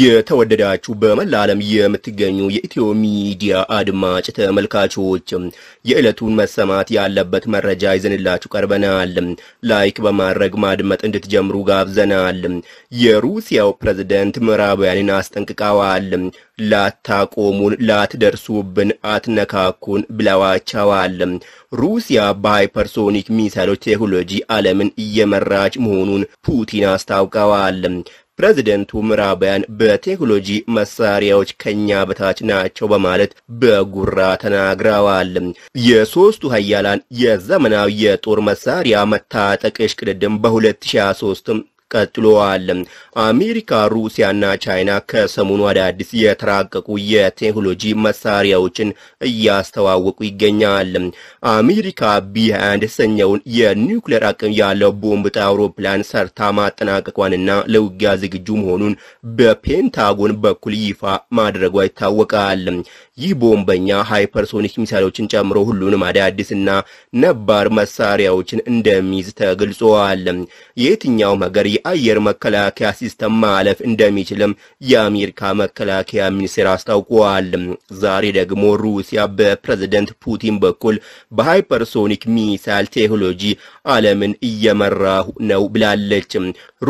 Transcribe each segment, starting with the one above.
የተወደዳችሁ በመላ ዓለም የምትገኙ የኢትዮ ሚዲያ አድማጭ ተመልካቾች የዕለቱን መሰማት ያለበት መረጃ ይዘንላችሁ ቀርበናል። ላይክ በማድረግ ማድመጥ እንድትጀምሩ ጋብዘናል። የሩሲያው ፕሬዝደንት ምዕራባውያንን አስጠንቅቀዋል። ላታቆሙን፣ ላትደርሱብን፣ አትነካኩን ብለዋቸዋል። ሩሲያ በሃይፐርሶኒክ ሚሳይሎች ቴክኖሎጂ ዓለምን እየመራች መሆኑን ፑቲን አስታውቀዋል። ፕሬዚደንቱ ምዕራባውያን በቴክኖሎጂ መሳሪያዎች ከኛ በታች ናቸው በማለት በጉራ ተናግረዋል። የሶስቱ ሀያላን የዘመናዊ የጦር መሳሪያ መታጠቅ እሽቅድድም በ2023 ቀጥሏል። አሜሪካ፣ ሩሲያና ቻይና ከሰሞኑ አዳዲስ የተራቀቁ የቴክኖሎጂ መሳሪያዎችን እያስተዋወቁ ይገኛል። አሜሪካ ቢ21 የተሰኘውን የኒውክሌር አቅም ያለው ቦምብ ጣይ አውሮፕላን ሰርታ ማጠናቀቋንና ለውጊያ ዝግጁ መሆኑን በፔንታጎን በኩል ይፋ ማድረጓ ይታወቃል። ይህ ቦምበኛ ሃይፐርሶኒክ ሚሳይሎችን ጨምሮ ሁሉንም አዳዲስና ነባር መሳሪያዎችን እንደሚይዝ ተገልጿል። የትኛውም ሀገር የአየር መከላከያ ሲስተም ማለፍ እንደሚችልም የአሜሪካ መከላከያ ሚኒስቴር አስታውቋል። ዛሬ ደግሞ ሩሲያ በፕሬዝደንት ፑቲን በኩል በሃይፐርሶኒክ ሚሳይል ቴክኖሎጂ ዓለምን እየመራሁ ነው ብላለች።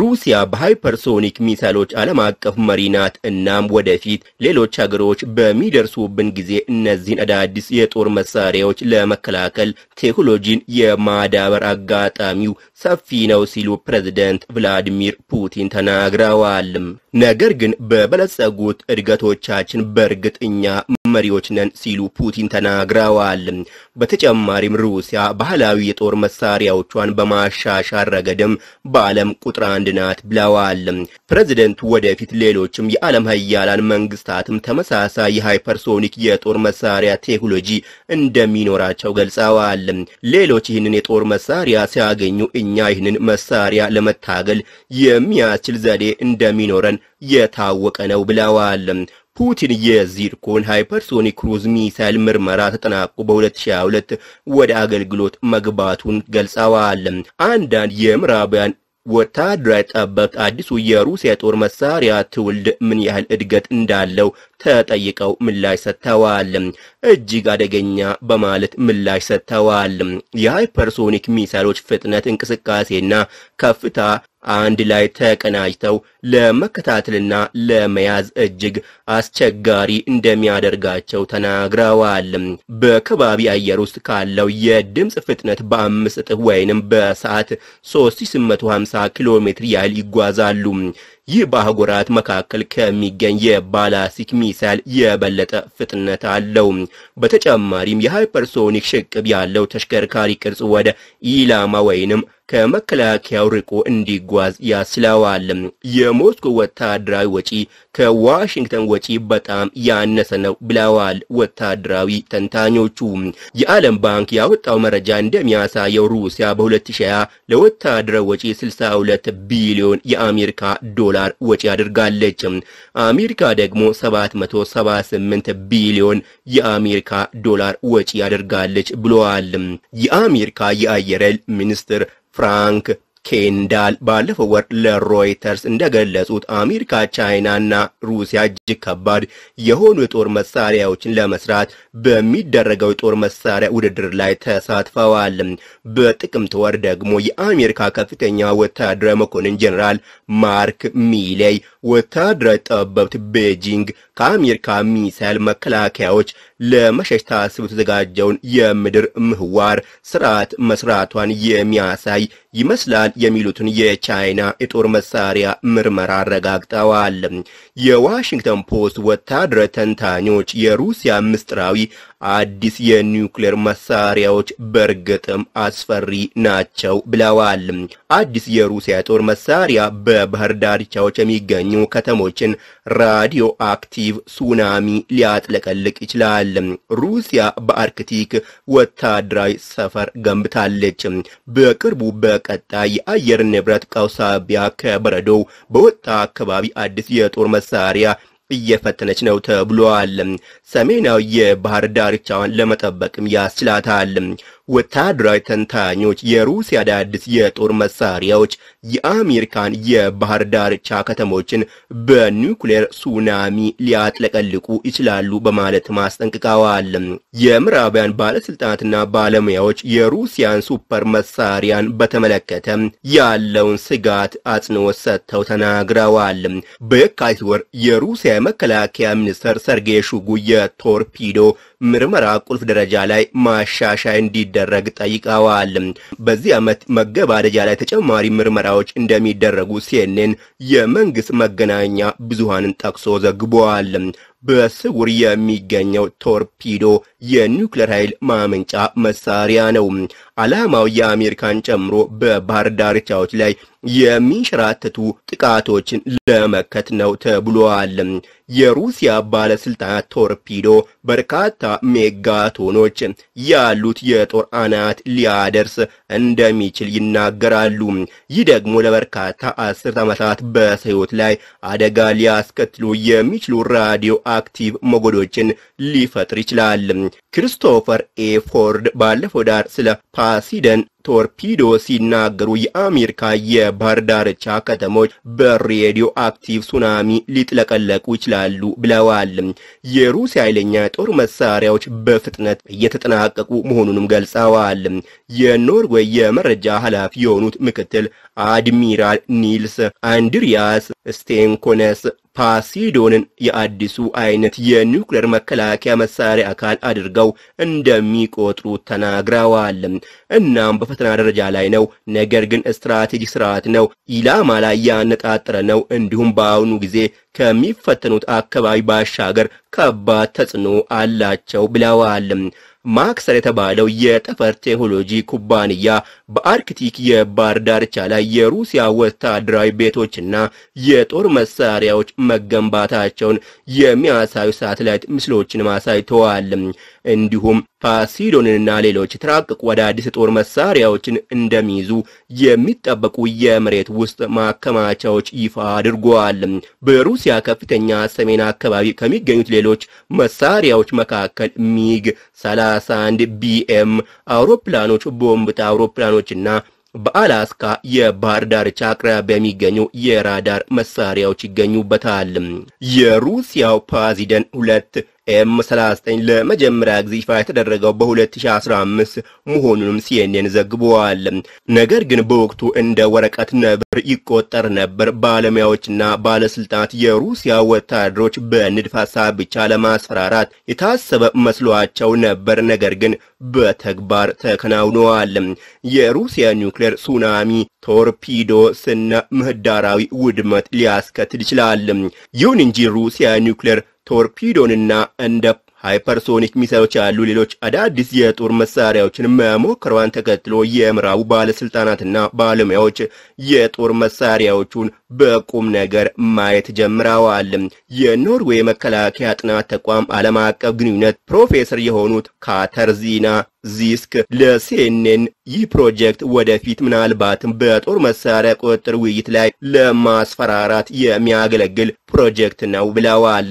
ሩሲያ በሃይፐርሶኒክ ሚሳይሎች ዓለም አቀፍ መሪ ናት። እናም ወደፊት ሌሎች ሀገሮች በሚደርሱብን ጊዜ እነዚህን አዳዲስ የጦር መሳሪያዎች ለመከላከል ቴክኖሎጂን የማዳበር አጋጣሚው ሰፊ ነው ሲሉ ፕሬዝደንት ብላ ቭላዲሚር ፑቲን ተናግረዋል። ነገር ግን በበለጸጉት እድገቶቻችን በእርግጥኛ መሪዎች ነን ሲሉ ፑቲን ተናግረዋል። በተጨማሪም ሩሲያ ባህላዊ የጦር መሳሪያዎቿን በማሻሻል ረገድም በዓለም ቁጥር አንድ ናት ብለዋል። ፕሬዚደንቱ ወደፊት ሌሎችም የዓለም ሀያላን መንግስታትም ተመሳሳይ የሃይፐርሶኒክ የጦር መሳሪያ ቴክኖሎጂ እንደሚኖራቸው ገልጸዋል። ሌሎች ይህንን የጦር መሳሪያ ሲያገኙ እኛ ይህንን መሳሪያ ለመታገል የሚያስችል ዘዴ እንደሚኖረን የታወቀ ነው ብለዋል። ፑቲን የዚርኮን ሃይፐርሶኒክ ክሩዝ ሚሳይል ምርመራ ተጠናቆ በ2022 ወደ አገልግሎት መግባቱን ገልጸዋል። አንዳንድ የምዕራባውያን ወታደራዊ ጠበብት አዲሱ የሩሲያ ጦር መሳሪያ ትውልድ ምን ያህል እድገት እንዳለው ተጠይቀው ምላሽ ሰጥተዋል። እጅግ አደገኛ በማለት ምላሽ ሰጥተዋል። የሃይፐርሶኒክ ሚሳይሎች ፍጥነት፣ እንቅስቃሴና ከፍታ አንድ ላይ ተቀናጅተው ለመከታተልና ለመያዝ እጅግ አስቸጋሪ እንደሚያደርጋቸው ተናግረዋል። በከባቢ አየር ውስጥ ካለው የድምፅ ፍጥነት በአምስት እጥፍ ወይንም በሰዓት 3850 ኪሎ ሜትር ያህል ይጓዛሉ። ይህ በአህጉራት መካከል ከሚገኝ የባላስቲክ ሚሳይል የበለጠ ፍጥነት አለው። በተጨማሪም የሃይፐርሶኒክ ሽቅብ ያለው ተሽከርካሪ ቅርጽ ወደ ኢላማ ወይንም ከመከላከያው ርቆ እንዲጓዝ ያስለዋል። የሞስኮ ወታደራዊ ወጪ ከዋሽንግተን ወጪ በጣም ያነሰ ነው ብለዋል ወታደራዊ ተንታኞቹ። የዓለም ባንክ ያወጣው መረጃ እንደሚያሳየው ሩሲያ በ2020 ለወታደራዊ ወጪ 62 ቢሊዮን የአሜሪካ ዶላር ዶላር ወጪ አድርጋለች። አሜሪካ ደግሞ 778 ቢሊዮን የአሜሪካ ዶላር ወጪ አድርጋለች ብለዋል። የአሜሪካ የአየር ኃይል ሚኒስትር ፍራንክ ኬንዳል ባለፈው ወር ለሮይተርስ እንደገለጹት አሜሪካ፣ ቻይናና ሩሲያ እጅግ ከባድ የሆኑ የጦር መሳሪያዎችን ለመስራት በሚደረገው የጦር መሳሪያ ውድድር ላይ ተሳትፈዋል። በጥቅምት ወር ደግሞ የአሜሪካ ከፍተኛ ወታደራዊ መኮንን ጀኔራል ማርክ ሚሌይ ወታደራዊ ጠበብት ቤጂንግ ከአሜሪካ ሚሳይል መከላከያዎች ለመሸሽ ታስቦ የተዘጋጀውን የምድር ምህዋር ስርዓት መስራቷን የሚያሳይ ይመስላል የሚሉትን የቻይና የጦር መሳሪያ ምርመራ አረጋግጠዋል። የዋሽንግተን ፖስት ወታደራዊ ተንታኞች የሩሲያ ምስጢራዊ አዲስ የኒውክሌር መሳሪያዎች በእርግጥም አስፈሪ ናቸው ብለዋል። አዲስ የሩሲያ ጦር መሳሪያ በባህር ዳርቻዎች የሚገኙ ከተሞችን ራዲዮ አክቲቭ ሱናሚ ሊያጥለቀልቅ ይችላል። ሩሲያ በአርክቲክ ወታደራዊ ሰፈር ገንብታለች። በቅርቡ በቀጣይ የአየር ንብረት ቀውስ ሳቢያ ከበረዶው በወጣ አካባቢ አዲስ የጦር መሳሪያ እየፈተነች ነው ተብሏል። ሰሜናዊ የባህር ዳርቻዋን ለመጠበቅም ያስችላታል። ወታደራዊ ተንታኞች የሩሲያ አዳዲስ የጦር መሳሪያዎች የአሜሪካን የባህር ዳርቻ ከተሞችን በኒውክሌር ሱናሚ ሊያጥለቀልቁ ይችላሉ በማለት ማስጠንቅቀዋል። የምዕራባውያን ባለስልጣናትና ባለሙያዎች የሩሲያን ሱፐር መሳሪያን በተመለከተ ያለውን ስጋት አጽንኦት ሰጥተው ተናግረዋል። በየካቲት ወር የሩሲያ የመከላከያ ሚኒስትር ሰርጌ ሹጉ የቶርፒዶ ምርመራ ቁልፍ ደረጃ ላይ ማሻሻይ እንዲደረግ ጠይቀዋል። በዚህ ዓመት መገባደጃ ላይ ተጨማሪ ምርመራዎች እንደሚደረጉ ሲኤንኤን የመንግስት መገናኛ ብዙሃንን ጠቅሶ ዘግቧል። በስውር የሚገኘው ቶርፒዶ የኒውክሌር ኃይል ማመንጫ መሳሪያ ነው። ዓላማው የአሜሪካን ጨምሮ በባህር ዳርቻዎች ላይ የሚንሸራተቱ ጥቃቶችን ለመከት ነው ተብሏል። የሩሲያ ባለስልጣናት ቶርፒዶ በርካታ ሜጋቶኖች ያሉት የጦር አናት ሊያደርስ እንደሚችል ይናገራሉ። ይህ ደግሞ ለበርካታ አስርት ዓመታት በሰው ላይ አደጋ ሊያስከትሉ የሚችሉ ራዲዮ አክቲቭ ሞገዶችን ሊፈጥር ይችላል። ክሪስቶፈር ኤ ፎርድ ባለፈው ዳር ስለ ፓሲደን ቶርፒዶ ሲናገሩ የአሜሪካ የባህር ዳርቻ ከተሞች በሬዲዮ አክቲቭ ሱናሚ ሊጥለቀለቁ ይችላሉ ብለዋል። የሩሲያ ኃይለኛ የጦር መሳሪያዎች በፍጥነት እየተጠናቀቁ መሆኑንም ገልጸዋል። የኖርዌይ የመረጃ ኃላፊ የሆኑት ምክትል አድሚራል ኒልስ አንድሪያስ ስቴንኮነስ ፓሲዶንን የአዲሱ አይነት የኒውክሌር መከላከያ መሳሪያ አካል አድርገው እንደሚቆጥሩ ተናግረዋል። እናም በስልጠና ደረጃ ላይ ነው። ነገር ግን ስትራቴጂክ ስርዓት ነው፣ ኢላማ ላይ ያነጣጠረ ነው። እንዲሁም በአሁኑ ጊዜ ከሚፈተኑት አካባቢ ባሻገር ከባድ ተጽዕኖ አላቸው ብለዋል። ማክሰር የተባለው የጠፈር ቴክኖሎጂ ኩባንያ በአርክቲክ የባህር ዳርቻ ላይ የሩሲያ ወታደራዊ ቤቶችና የጦር መሳሪያዎች መገንባታቸውን የሚያሳዩ ሳተላይት ምስሎችን አሳይተዋል። እንዲሁም ፖሲዶንንና ሌሎች የተራቀቁ አዳዲስ ጦር መሳሪያዎችን እንደሚይዙ የሚጠበቁ የመሬት ውስጥ ማከማቻዎች ይፋ አድርጓል። በሩሲያ ከፍተኛ ሰሜን አካባቢ ከሚገኙት ሌሎች መሳሪያዎች መካከል ሚግ 31 ቢኤም አውሮፕላኖች፣ ቦምብ አውሮፕላኖችና በአላስካ የባህር ዳርቻ አቅራቢያ የሚገኙ የራዳር መሳሪያዎች ይገኙበታል። የሩሲያው ፕሬዚደንት ሁለት ኤም 39 ለመጀመሪያ ጊዜ ይፋ የተደረገው በ2015 መሆኑንም ሲኤንኤን ዘግቧል። ነገር ግን በወቅቱ እንደ ወረቀት ነብር ይቆጠር ነበር። ባለሙያዎችና ባለስልጣናት የሩሲያ ወታደሮች በንድፍ ሀሳብ ብቻ ለማስፈራራት የታሰበ መስሏቸው ነበር። ነገር ግን በተግባር ተከናውነዋል። የሩሲያ ኒውክሌር ሱናሚ፣ ቶርፒዶ፣ ስና ምህዳራዊ ውድመት ሊያስከትል ይችላል። ይሁን እንጂ ሩሲያ ኒውክሌር ቶርፒዶንና እንደ ሃይፐርሶኒክ ሚሳዮች ያሉ ሌሎች አዳዲስ የጦር መሳሪያዎችን መሞከሯን ተከትሎ የምዕራቡ ባለስልጣናትና ባለሙያዎች የጦር መሳሪያዎቹን በቁም ነገር ማየት ጀምረዋል። የኖርዌይ መከላከያ ጥናት ተቋም ዓለም አቀፍ ግንኙነት ፕሮፌሰር የሆኑት ካተርዚና ዚስክ ለሲኤንኤን ይህ ፕሮጀክት ወደፊት ምናልባትም በጦር መሳሪያ ቁጥጥር ውይይት ላይ ለማስፈራራት የሚያገለግል ፕሮጀክት ነው ብለዋል።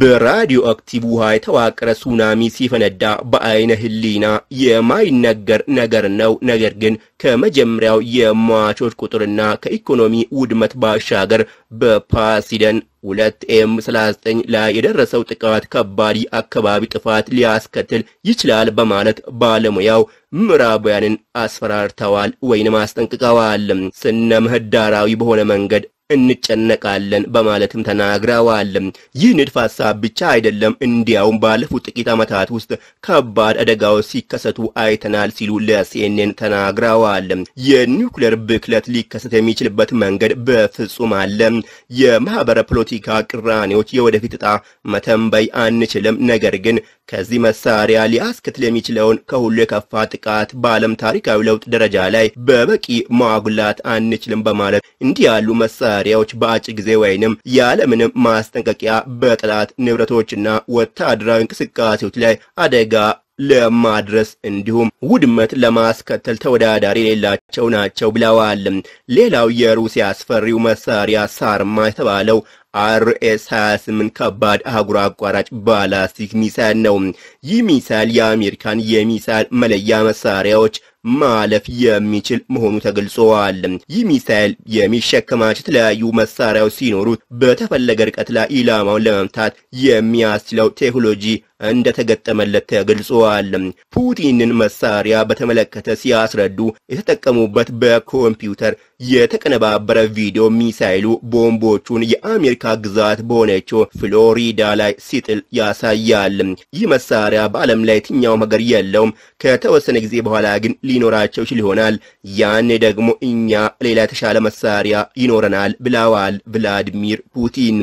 በራዲዮ አክቲቭ ውሃ የተዋቀረ ሱናሚ ሲፈነዳ በአይነ ህሊና የማይነገር ነገር ነው። ነገር ግን ከመጀመሪያው የሟቾች ቁጥርና ከኢኮኖሚ ውድመት ባሻገር በፓሲደን ሁለት ኤም 39 ላይ የደረሰው ጥቃት ከባድ አካባቢ ጥፋት ሊያስከትል ይችላል በማለት ባለሙያው ምዕራባውያንን አስፈራርተዋል ወይንም አስጠንቅቀዋል። ስነ ምህዳራዊ በሆነ መንገድ እንጨነቃለን በማለትም ተናግረዋል። ይህ ንድፍ ሀሳብ ብቻ አይደለም፣ እንዲያውም ባለፉት ጥቂት ዓመታት ውስጥ ከባድ አደጋዎች ሲከሰቱ አይተናል ሲሉ ለሲኤንኤን ተናግረዋል። የኒውክሌር ብክለት ሊከሰት የሚችልበት መንገድ በፍጹም አለ። የማህበረ ፖለቲካ ቅራኔዎች የወደፊት እጣ መተንበይ አንችልም። ነገር ግን ከዚህ መሳሪያ ሊያስከትል የሚችለውን ከሁሉ የከፋ ጥቃት በዓለም ታሪካዊ ለውጥ ደረጃ ላይ በበቂ ማጉላት አንችልም በማለት እንዲህ ያሉ መሳሪያዎች በአጭር ጊዜ ወይንም ያለምንም ማስጠንቀቂያ በጠላት ንብረቶችና ወታደራዊ እንቅስቃሴዎች ላይ አደጋ ለማድረስ እንዲሁም ውድመት ለማስከተል ተወዳዳሪ የሌላቸው ናቸው ብለዋል። ሌላው የሩሲያ አስፈሪው መሳሪያ ሳርማ የተባለው አርኤስ 28 ከባድ አህጉር አቋራጭ ባላስቲክ ሚሳይል ነው። ይህ ሚሳይል የአሜሪካን የሚሳይል መለያ መሳሪያዎች ማለፍ የሚችል መሆኑ ተገልጿል። ይህ ሚሳይል የሚሸከማቸው የተለያዩ መሳሪያዎች ሲኖሩት በተፈለገ ርቀት ላይ ኢላማውን ለመምታት የሚያስችለው ቴክኖሎጂ እንደተገጠመለት ተገልጿል። ፑቲንን መሳሪያ በተመለከተ ሲያስረዱ የተጠቀሙበት በኮምፒውተር የተቀነባበረ ቪዲዮ ሚሳይሉ ቦምቦቹን የአሜሪካ ግዛት በሆነችው ፍሎሪዳ ላይ ሲጥል ያሳያል። ይህ መሳሪያ በዓለም ላይ የትኛውም ሀገር የለውም። ከተወሰነ ጊዜ በኋላ ግን ሊኖራቸው ይችል ይሆናል። ያኔ ደግሞ እኛ ሌላ የተሻለ መሳሪያ ይኖረናል ብለዋል ቭላዲሚር ፑቲን።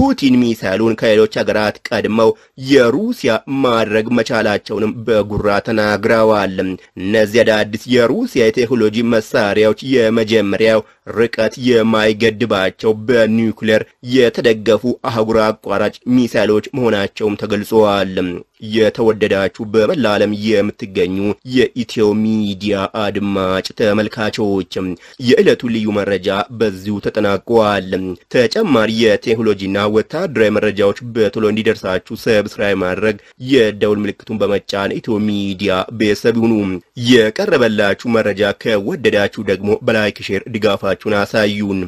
ፑቲን ሚሳይሉን ከሌሎች ሀገራት ቀድመው የሩ ሩሲያ ማድረግ መቻላቸውንም በጉራ ተናግረዋል። እነዚህ አዳዲስ የሩሲያ የቴክኖሎጂ መሳሪያዎች የመጀመሪያው ርቀት የማይገድባቸው በኒውክሌር የተደገፉ አህጉር አቋራጭ ሚሳይሎች መሆናቸውም ተገልጿል። የተወደዳችሁ በመላ ዓለም የምትገኙ የኢትዮ ሚዲያ አድማጭ ተመልካቾች የዕለቱ ልዩ መረጃ በዚሁ ተጠናቋል። ተጨማሪ የቴክኖሎጂና ወታደራዊ መረጃዎች በቶሎ እንዲደርሳችሁ ሰብስክራይብ ማድረግ፣ የደውል ምልክቱን በመጫን ኢትዮ ሚዲያ ቤተሰብ ይሁኑ። የቀረበላችሁ መረጃ ከወደዳችሁ ደግሞ በላይክ ሼር ፊታችሁን አሳዩን